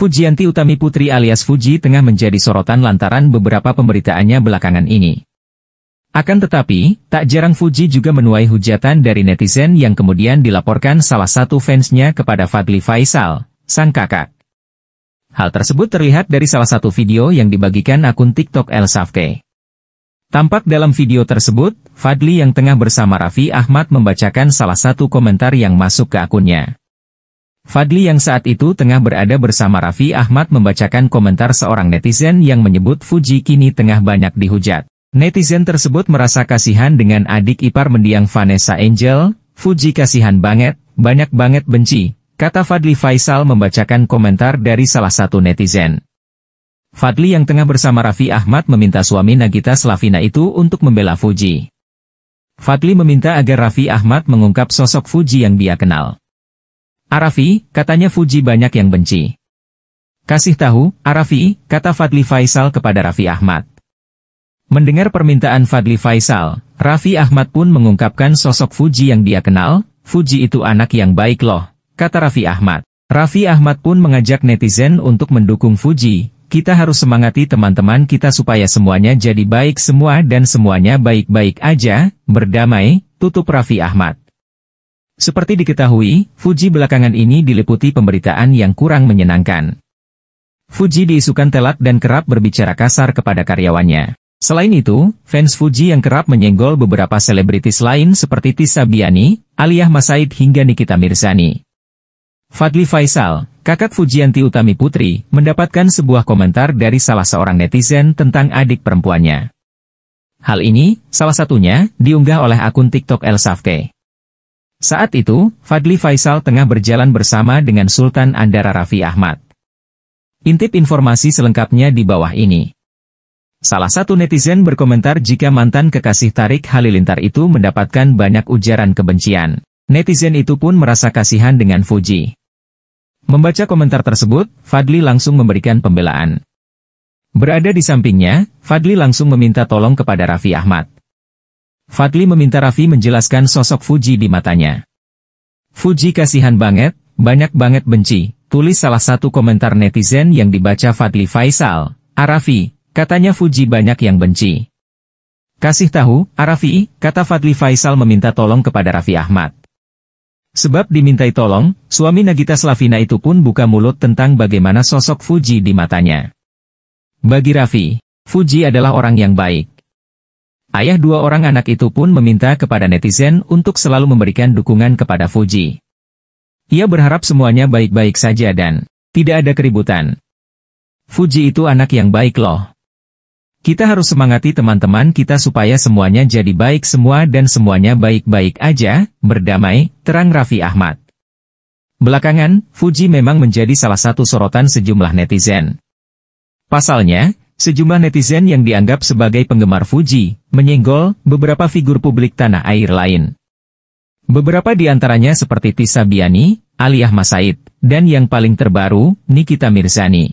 Fujianti Utami Putri alias Fuji tengah menjadi sorotan lantaran beberapa pemberitaannya belakangan ini. Akan tetapi, tak jarang Fuji juga menuai hujatan dari netizen yang kemudian dilaporkan salah satu fansnya kepada Fadli Faisal, sang kakak. Hal tersebut terlihat dari salah satu video yang dibagikan akun TikTok El Safke. Tampak dalam video tersebut, Fadli yang tengah bersama Rafi Ahmad membacakan salah satu komentar yang masuk ke akunnya. Fadli yang saat itu tengah berada bersama Raffi Ahmad membacakan komentar seorang netizen yang menyebut Fuji kini tengah banyak dihujat. Netizen tersebut merasa kasihan dengan adik ipar mendiang Vanessa Angel, Fuji kasihan banget, banyak banget benci, kata Fadli Faisal membacakan komentar dari salah satu netizen. Fadli yang tengah bersama Raffi Ahmad meminta suami Nagita Slavina itu untuk membela Fuji. Fadli meminta agar Raffi Ahmad mengungkap sosok Fuji yang dia kenal. Arafi, katanya Fuji banyak yang benci. Kasih tahu, Arafi, kata Fadli Faisal kepada Raffi Ahmad. Mendengar permintaan Fadli Faisal, Raffi Ahmad pun mengungkapkan sosok Fuji yang dia kenal, Fuji itu anak yang baik loh, kata Raffi Ahmad. Raffi Ahmad pun mengajak netizen untuk mendukung Fuji, kita harus semangati teman-teman kita supaya semuanya jadi baik semua dan semuanya baik-baik aja, berdamai, tutup Raffi Ahmad. Seperti diketahui, Fuji belakangan ini diliputi pemberitaan yang kurang menyenangkan. Fuji diisukan telat dan kerap berbicara kasar kepada karyawannya. Selain itu, fans Fuji yang kerap menyenggol beberapa selebritis lain seperti Tisa Biani, Aliyah Masaid hingga Nikita Mirzani. Fadli Faisal, kakak Fujianti Utami Putri, mendapatkan sebuah komentar dari salah seorang netizen tentang adik perempuannya. Hal ini, salah satunya, diunggah oleh akun TikTok El Safke. Saat itu, Fadli Faisal tengah berjalan bersama dengan Sultan Andara Rafi Ahmad. Intip informasi selengkapnya di bawah ini. Salah satu netizen berkomentar jika mantan kekasih Tarik Halilintar itu mendapatkan banyak ujaran kebencian. Netizen itu pun merasa kasihan dengan Fuji. Membaca komentar tersebut, Fadli langsung memberikan pembelaan. Berada di sampingnya, Fadli langsung meminta tolong kepada Rafi Ahmad. Fadli meminta Raffi menjelaskan sosok Fuji di matanya. Fuji kasihan banget, banyak banget benci, tulis salah satu komentar netizen yang dibaca Fadli Faisal. Arafi, ah, katanya Fuji banyak yang benci. Kasih tahu, Arafi, ah, kata Fadli Faisal meminta tolong kepada Raffi Ahmad. Sebab dimintai tolong, suami Nagita Slavina itu pun buka mulut tentang bagaimana sosok Fuji di matanya. Bagi Raffi, Fuji adalah orang yang baik, Ayah dua orang anak itu pun meminta kepada netizen untuk selalu memberikan dukungan kepada Fuji. Ia berharap semuanya baik-baik saja dan tidak ada keributan. Fuji itu anak yang baik loh. Kita harus semangati teman-teman kita supaya semuanya jadi baik semua dan semuanya baik-baik aja, berdamai, terang Raffi Ahmad. Belakangan, Fuji memang menjadi salah satu sorotan sejumlah netizen. Pasalnya, Sejumlah netizen yang dianggap sebagai penggemar Fuji, menyenggol beberapa figur publik tanah air lain. Beberapa di antaranya seperti Tisa Biani, Ali Ahmad Said, dan yang paling terbaru, Nikita Mirzani.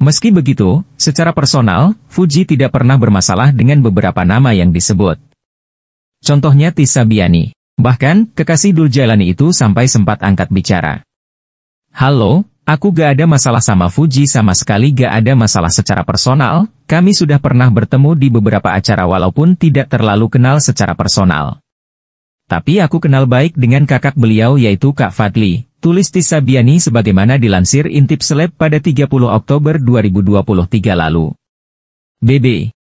Meski begitu, secara personal, Fuji tidak pernah bermasalah dengan beberapa nama yang disebut. Contohnya Tisa Biani. Bahkan, kekasih Dul itu sampai sempat angkat bicara. Halo, Aku gak ada masalah sama Fuji sama sekali gak ada masalah secara personal, kami sudah pernah bertemu di beberapa acara walaupun tidak terlalu kenal secara personal. Tapi aku kenal baik dengan kakak beliau yaitu Kak Fadli, tulis Tisa Biani sebagaimana dilansir Intip Seleb pada 30 Oktober 2023 lalu. BB